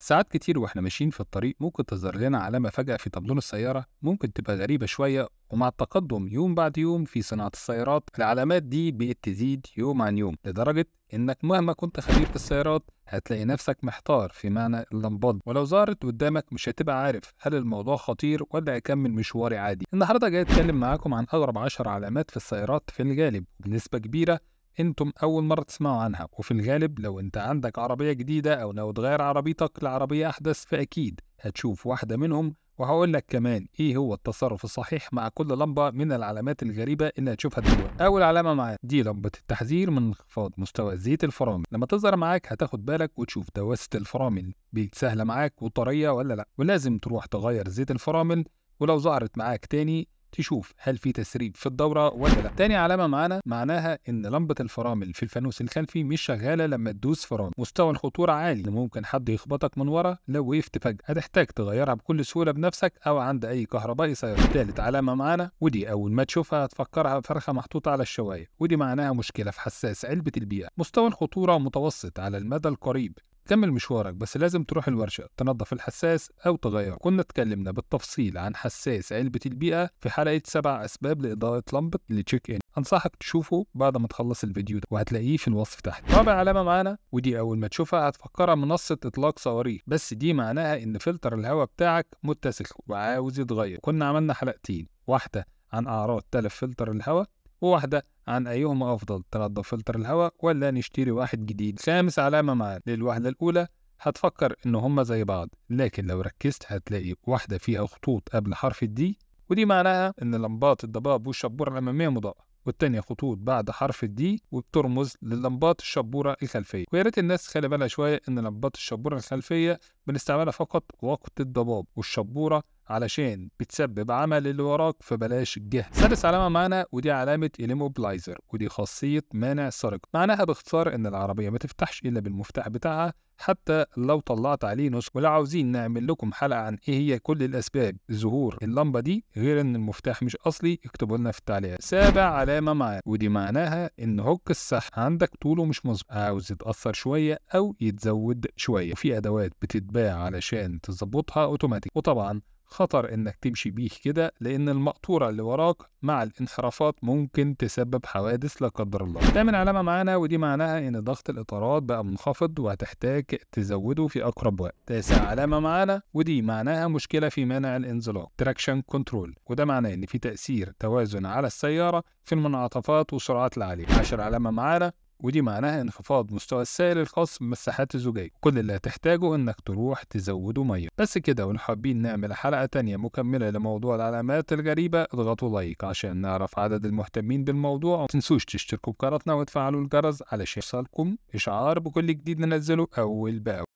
ساعات كتير واحنا ماشيين في الطريق ممكن تظهر لنا علامة فجأة في طبلون السيارة ممكن تبقى غريبة شوية ومع التقدم يوم بعد يوم في صناعة السيارات العلامات دي بقت تزيد يوم عن يوم لدرجة انك مهما كنت خبير في السيارات هتلاقي نفسك محتار في معنى اللمبات ولو ظهرت قدامك مش هتبقى عارف هل الموضوع خطير ولا هيكمل مشواري عادي النهارده جاي اتكلم معاكم عن اغرب 10 علامات في السيارات في الغالب وبنسبة كبيرة انتم اول مره تسمعوا عنها وفي الغالب لو انت عندك عربيه جديده او لو تغير عربيتك لعربيه احدث فاكيد هتشوف واحده منهم وهقول لك كمان ايه هو التصرف الصحيح مع كل لمبه من العلامات الغريبه اللي هتشوفها دلوقتي اول علامه معاك دي لمبه التحذير من انخفاض مستوى زيت الفرامل لما تظهر معاك هتاخد بالك وتشوف دواسه الفرامل بقت سهله معاك وطريه ولا لا ولازم تروح تغير زيت الفرامل ولو ظهرت معاك تاني تشوف هل في تسريب في الدوره ولا لا تاني علامه معانا معناها ان لمبه الفرامل في الفانوس الخلفي مش شغاله لما تدوس فرامل مستوى الخطوره عالي ممكن حد يخبطك من ورا لو وقفت فجاه هتحتاج تغيرها بكل سهوله بنفسك او عند اي كهربائي سيارة تالت علامه معانا ودي اول ما تشوفها هتفكرها فرخه محطوطه على الشوايه ودي معناها مشكله في حساس علبه البيئه مستوى الخطوره متوسط على المدى القريب كمل مشوارك بس لازم تروح الورشة تنظف الحساس أو تغيره كنا اتكلمنا بالتفصيل عن حساس علبة البيئة في حلقة سبع أسباب لإضاءة لمبة التشيك إن أنصحك تشوفه بعد ما تخلص الفيديو ده وهتلاقيه في الوصف تحت رابع علامة معانا ودي أول ما تشوفها هتفكرها منصة إطلاق صواريخ بس دي معناها إن فلتر الهواء بتاعك متسخ وعاوز يتغير كنا عملنا حلقتين واحدة عن أعراض تلف فلتر الهواء وواحدة عن أيهما أفضل تنضف فلتر الهواء ولا نشتري واحد جديد خامس علامة معاه للوحدة الأولى هتفكر إن هما زي بعض لكن لو ركزت هتلاقي واحدة فيها خطوط قبل حرف الدي ودي معناها إن لمبات الضباب والشبورة الأمامية مضاءة والتانية خطوط بعد حرف الدي وبترمز للمبات الشبورة الخلفية ويا ريت الناس خلي بالها شوية إن لمبات الشبورة الخلفية بنستعملها فقط وقت الضباب والشبورة علشان بتسبب عمل اللي وراك فبلاش الجهد سادس علامة معانا ودي علامة الإيموبلايزر ودي خاصية مانع سرقه، معناها باختصار إن العربية ما تفتحش إلا بالمفتاح بتاعها حتى لو طلعت عليه نسخ ولو عاوزين نعمل لكم حلقة عن إيه هي كل الأسباب ظهور اللمبة دي غير إن المفتاح مش أصلي اكتبوا لنا في التعليقات سابع علامة معانا ودي معناها إن هوك السحب عندك طوله مش مظبوط عاوز يتأثر شوية أو يتزود شوية وفي أدوات بتتباع علشان تظبطها أوتوماتيك وطبعا خطر إنك تمشي بيه كده لأن المقطورة اللي وراك مع الانحرافات ممكن تسبب حوادث لا قدر الله. تامن علامة معانا ودي معناها إن ضغط الإطارات بقى منخفض وهتحتاج تزوده في أقرب وقت. تاسع علامة معانا ودي معناها مشكلة في منع الانزلاق تراكشن كنترول وده معناه إن في تأثير توازن على السيارة في المنعطفات والسرعات العالية. عشر علامة معانا ودي معناها انخفاض مستوى السائل الخاص بالمساحات الزجاجية كل اللي هتحتاجه انك تروح تزوده مية بس كده ولو حابين نعمل حلقة تانية مكملة لموضوع العلامات الغريبة اضغطوا لايك عشان نعرف عدد المهتمين بالموضوع تنسوش تشتركوا بقناتنا وتفعلوا الجرس علشان يوصلكم اشعار بكل جديد ننزله اول باول